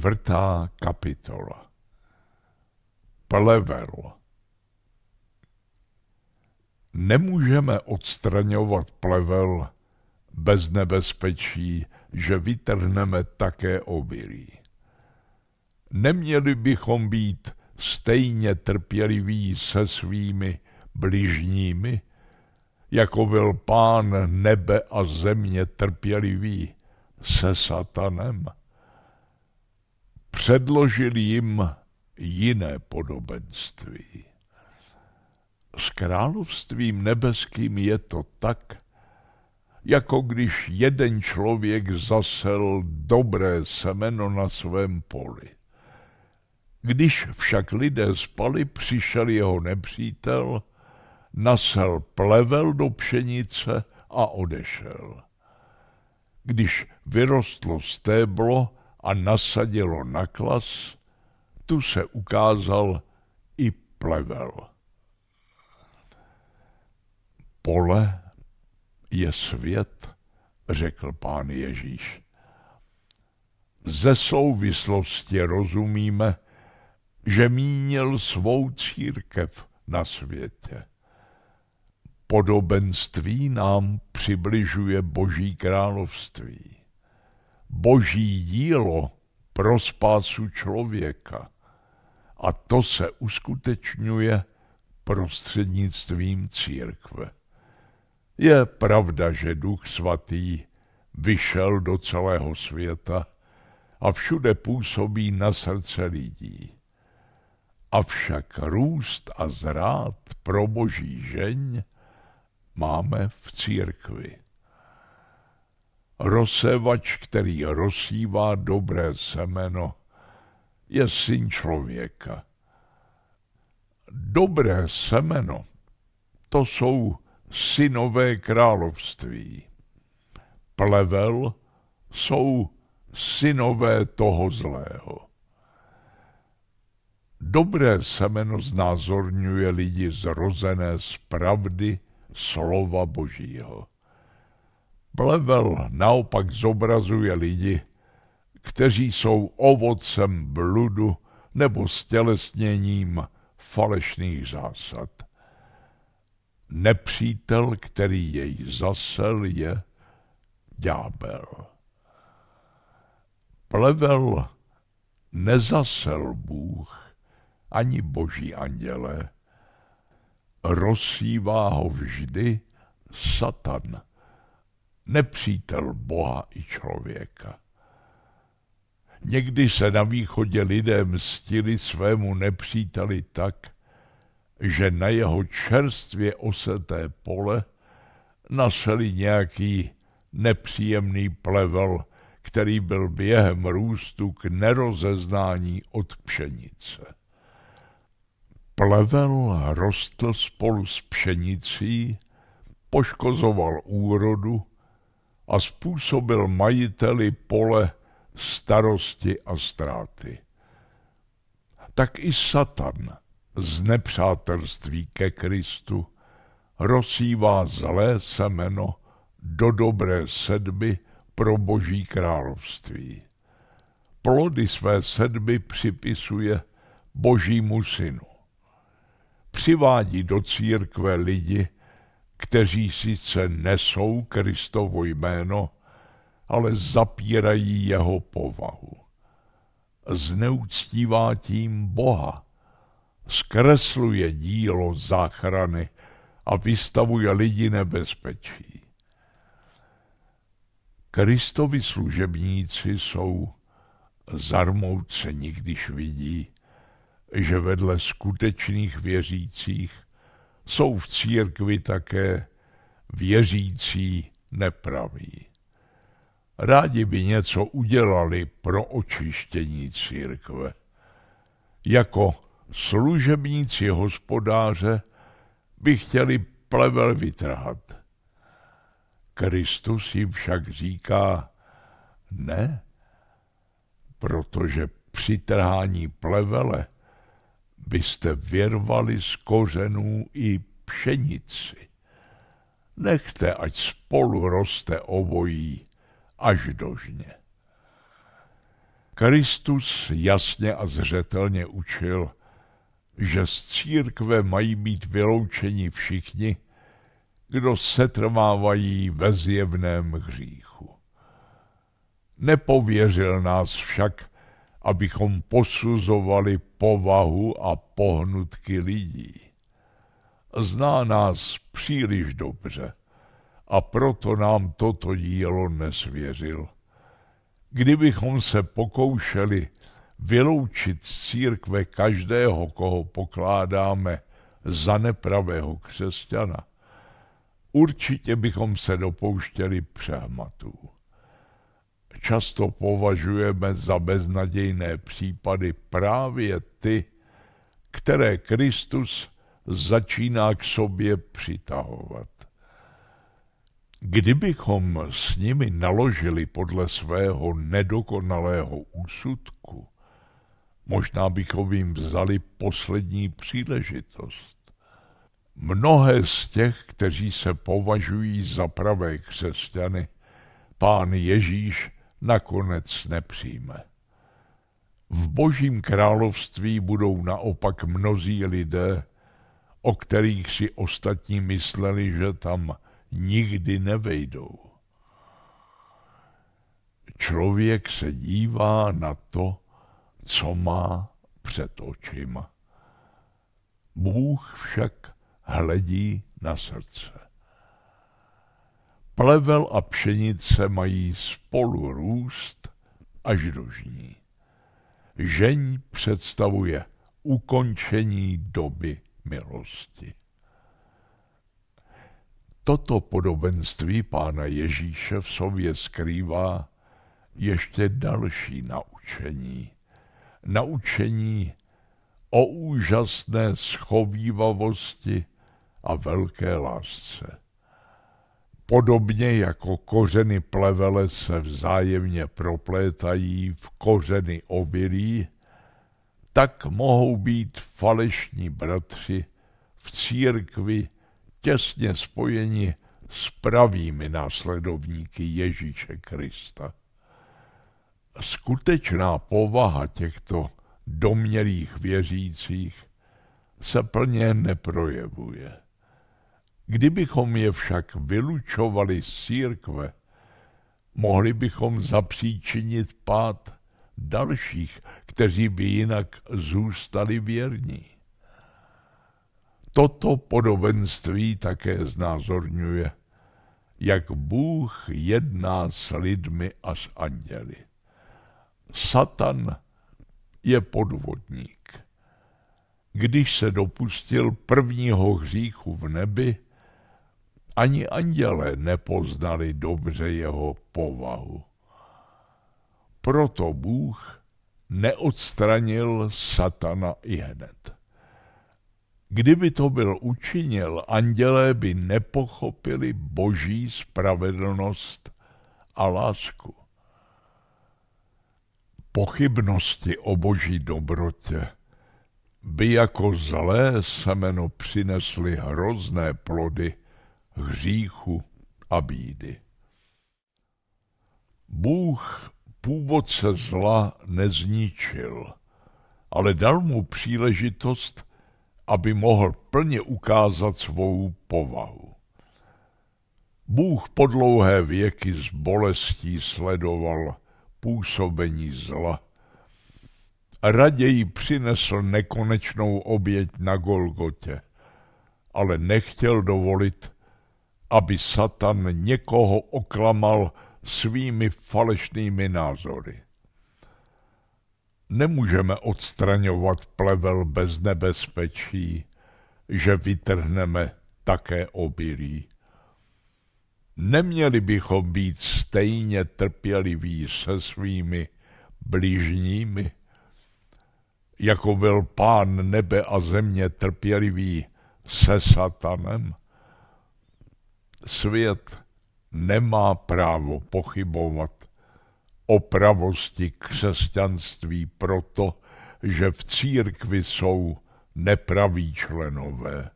čtvrtá kapitola. Plevel. Nemůžeme odstraňovat plevel bez nebezpečí, že vytrhneme také obilí. Neměli bychom být stejně trpěliví se svými bližními, jako byl pán nebe a země trpělivý se satanem – předložil jim jiné podobenství. S královstvím nebeským je to tak, jako když jeden člověk zasel dobré semeno na svém poli. Když však lidé spali, přišel jeho nepřítel, nasel plevel do pšenice a odešel. Když vyrostlo stéblo, a nasadilo na klas, tu se ukázal i plevel. Pole je svět, řekl pán Ježíš. Ze souvislosti rozumíme, že mínil svou církev na světě. Podobenství nám přibližuje Boží království boží dílo pro spásu člověka. A to se uskutečňuje prostřednictvím církve. Je pravda, že Duch Svatý vyšel do celého světa a všude působí na srdce lidí. Avšak růst a zrát pro boží žeň máme v církvi. Rosevač, který rozsívá dobré semeno, je syn člověka. Dobré semeno, to jsou synové království. Plevel jsou synové toho zlého. Dobré semeno znázorňuje lidi zrozené z pravdy slova Božího. Plevel naopak zobrazuje lidi, kteří jsou ovocem bludu nebo stělesněním falešných zásad. Nepřítel, který jej zasel, je ďábel. Plevel nezasel Bůh ani boží anděle, rozsívá ho vždy Satan nepřítel Boha i člověka. Někdy se na východě lidé mstili svému nepříteli tak, že na jeho čerstvě oseté pole naseli nějaký nepříjemný plevel, který byl během růstu k nerozeznání od pšenice. Plevel rostl spolu s pšenicí, poškozoval úrodu a způsobil majiteli pole starosti a ztráty. Tak i Satan z nepřátelství ke Kristu rozsívá zlé semeno do dobré sedby pro boží království. Plody své sedby připisuje božímu synu. Přivádí do církve lidi, kteří sice nesou Kristovo jméno, ale zapírají jeho povahu. Zneuctívá tím Boha, zkresluje dílo záchrany a vystavuje lidi nebezpečí. Kristovi služebníci jsou zarmouceni, když vidí, že vedle skutečných věřících jsou v církvi také věřící nepraví. Rádi by něco udělali pro očištění církve. Jako služebníci hospodáře by chtěli plevel vytrhat. Kristus jim však říká ne, protože přitrhání plevele byste vyrvali z kořenů i pšenici. Nechte, ať spolu roste obojí až dožně. Kristus jasně a zřetelně učil, že z církve mají být vyloučeni všichni, kdo setrvávají ve zjevném hříchu. Nepověřil nás však, abychom posuzovali povahu a pohnutky lidí. Zná nás příliš dobře a proto nám toto dílo nesvěřil. Kdybychom se pokoušeli vyloučit z církve každého, koho pokládáme za nepravého křesťana, určitě bychom se dopouštěli přehmatů. Často považujeme za beznadějné případy právě ty, které Kristus začíná k sobě přitahovat. Kdybychom s nimi naložili podle svého nedokonalého úsudku, možná bychom jim vzali poslední příležitost. Mnohé z těch, kteří se považují za pravé křesťany, pán Ježíš nakonec nepřijme. V božím království budou naopak mnozí lidé, o kterých si ostatní mysleli, že tam nikdy nevejdou. Člověk se dívá na to, co má před očima. Bůh však hledí na srdce. Plevel a pšenice mají spolu růst až do žní. Žeň představuje ukončení doby milosti. Toto podobenství pána Ježíše v sobě skrývá ještě další naučení. Naučení o úžasné schovývavosti a velké lásce. Podobně jako kořeny plevele se vzájemně proplétají v kořeny obilí, tak mohou být falešní bratři v církvi těsně spojeni s pravými následovníky Ježíše Krista. Skutečná povaha těchto domělých věřících se plně neprojevuje. Kdybychom je však vylučovali z církve, mohli bychom zapříčinit pád dalších, kteří by jinak zůstali věrní. Toto podobenství také znázorňuje, jak Bůh jedná s lidmi a s anděli. Satan je podvodník. Když se dopustil prvního hříchu v nebi, ani anděle nepoznali dobře jeho povahu. Proto Bůh neodstranil satana i hned. Kdyby to byl učinil, andělé by nepochopili boží spravedlnost a lásku. Pochybnosti o boží dobrotě by jako zlé semeno přinesly hrozné plody hříchu a bídy. Bůh původce zla nezničil, ale dal mu příležitost, aby mohl plně ukázat svou povahu. Bůh po dlouhé věky s bolestí sledoval působení zla. Raději přinesl nekonečnou oběť na Golgotě, ale nechtěl dovolit, aby Satan někoho oklamal svými falešnými názory. Nemůžeme odstraňovat plevel bez nebezpečí, že vytrhneme také obilí. Neměli bychom být stejně trpěliví se svými bližními, jako byl pán nebe a země trpělivý se satanem? svět nemá právo pochybovat o pravosti křesťanství proto, že v církvi jsou nepraví členové.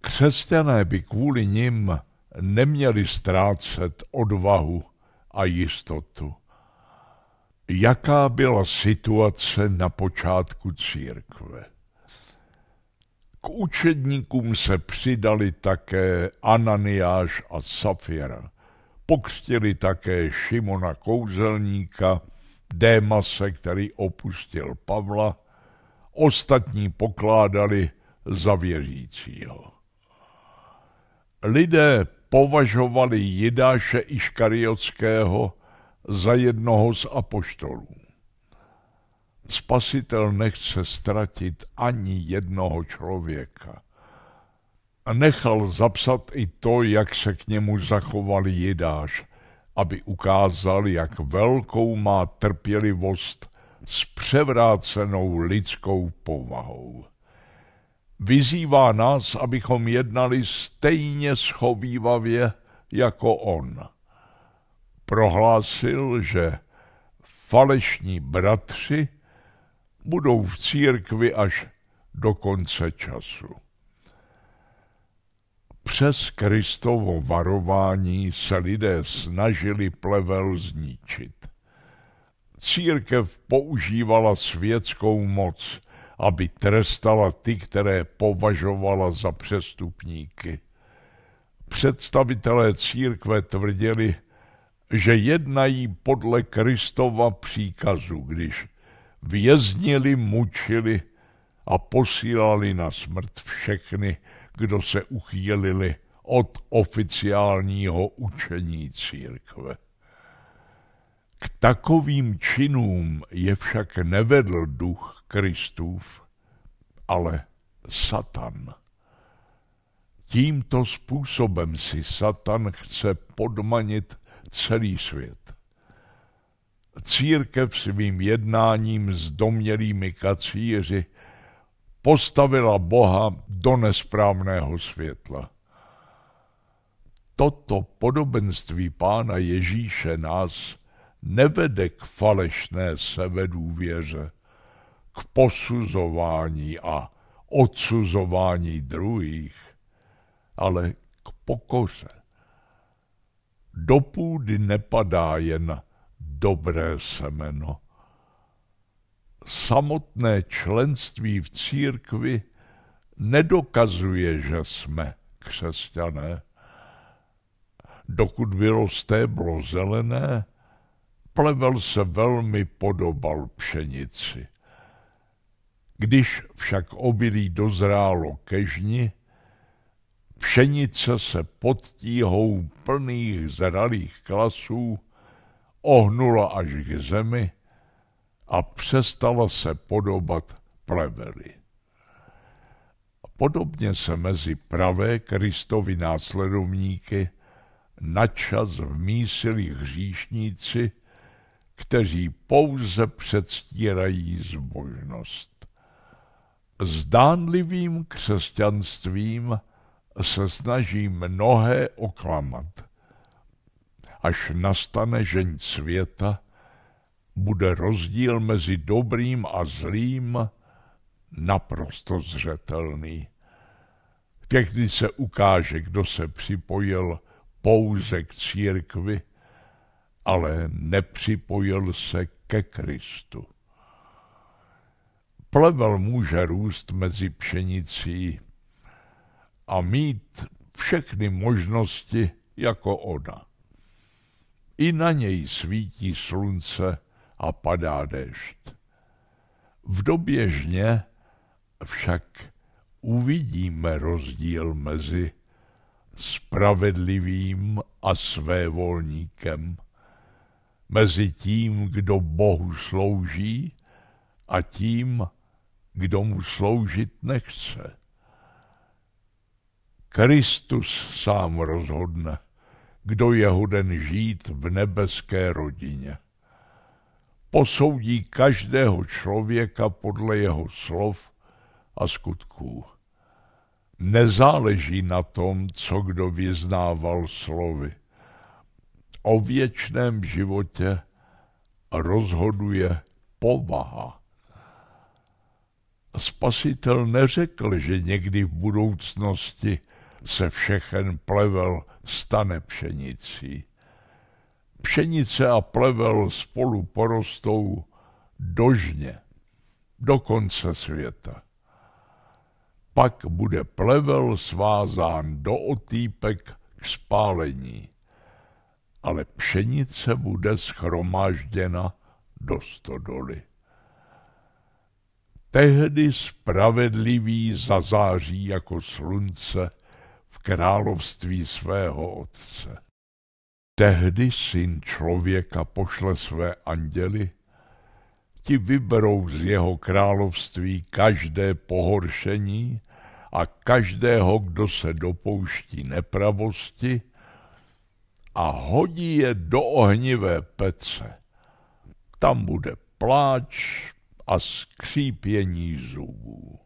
Křesťané by kvůli nim neměli ztrácet odvahu a jistotu. Jaká byla situace na počátku církve? K učedníkům se přidali také Ananiáš a Safira. Pokstili také Šimona Kouzelníka, Démase, který opustil Pavla, ostatní pokládali za věřícího. Lidé považovali Jidáše Iškariotského za jednoho z apoštolů. Spasitel nechce ztratit ani jednoho člověka. A nechal zapsat i to, jak se k němu zachoval Jidáš, aby ukázal, jak velkou má trpělivost s převrácenou lidskou povahou. Vyzývá nás, abychom jednali stejně schovývavě jako on. Prohlásil, že falešní bratři – budou v církvi až do konce času. Přes Kristovo varování se lidé snažili plevel zničit. Církev používala světskou moc, aby trestala ty, které považovala za přestupníky. Představitelé církve tvrdili, že jednají podle Kristova příkazu, když věznili, mučili a posílali na smrt všechny, kdo se uchýlili od oficiálního učení církve. K takovým činům je však nevedl duch Kristův, ale Satan. Tímto způsobem si Satan chce podmanit celý svět církev svým jednáním s domělými kacíři postavila Boha do nesprávného světla. Toto podobenství Pána Ježíše nás nevede k falešné sebedůvěře, k posuzování a odsuzování druhých, ale k pokoře. Do půdy nepadá jen dobré semeno. Samotné členství v církvi nedokazuje, že jsme křesťané. Dokud bylo stéblo zelené, plevel se velmi podobal pšenici. Když však obilí dozrálo kežni, pšenice se pod tíhou plných zralých klasů ohnula až k zemi a přestala se podobat pleveli. Podobně se mezi pravé Kristovi následovníky načas vmísili hříšníci, kteří pouze předstírají zbožnost. Zdánlivým křesťanstvím se snaží mnohé oklamat – až nastane žeň světa, bude rozdíl mezi dobrým a zlým naprosto zřetelný. Tehdy se ukáže, kdo se připojil pouze k církvi, ale nepřipojil se ke Kristu. Plevel může růst mezi pšenicí a mít všechny možnosti jako ona. I na něj svítí slunce a padá dešť. V době žně však uvidíme rozdíl mezi spravedlivým a svévolníkem, mezi tím, kdo Bohu slouží a tím, kdo mu sloužit nechce. Kristus sám rozhodne kdo je hoden žít v nebeské rodině. Posoudí každého člověka podle jeho slov a skutků. Nezáleží na tom, co kdo vyznával slovy. O věčném životě rozhoduje povaha. Spasitel neřekl, že někdy v budoucnosti se všechen plevel stane pšenicí. Pšenice a plevel spolu porostou dožně, do konce světa. Pak bude plevel svázán do otýpek k spálení, ale pšenice bude schromážděna do stodoly. Tehdy spravedlivý zazáří jako slunce – v království svého otce. Tehdy syn člověka pošle své anděly, ti vyberou z jeho království každé pohoršení a každého, kdo se dopouští nepravosti, a hodí je do ohnivé pece. Tam bude pláč a skřípění zubů.